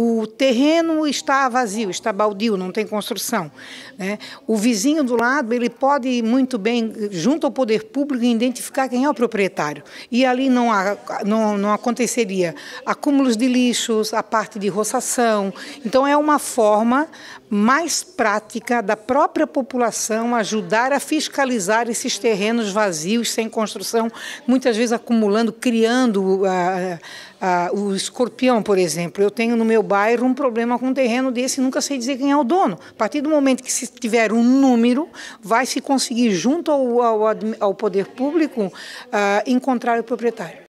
O terreno está vazio, está baldio, não tem construção. Né? O vizinho do lado ele pode muito bem, junto ao poder público, identificar quem é o proprietário. E ali não, há, não, não aconteceria acúmulos de lixos, a parte de roçação. Então é uma forma mais prática da própria população ajudar a fiscalizar esses terrenos vazios, sem construção, muitas vezes acumulando, criando uh, uh, o escorpião, por exemplo. Eu tenho no meu bairro um problema com um terreno desse nunca sei dizer quem é o dono. A partir do momento que se tiver um número, vai se conseguir, junto ao, ao, ao poder público, uh, encontrar o proprietário.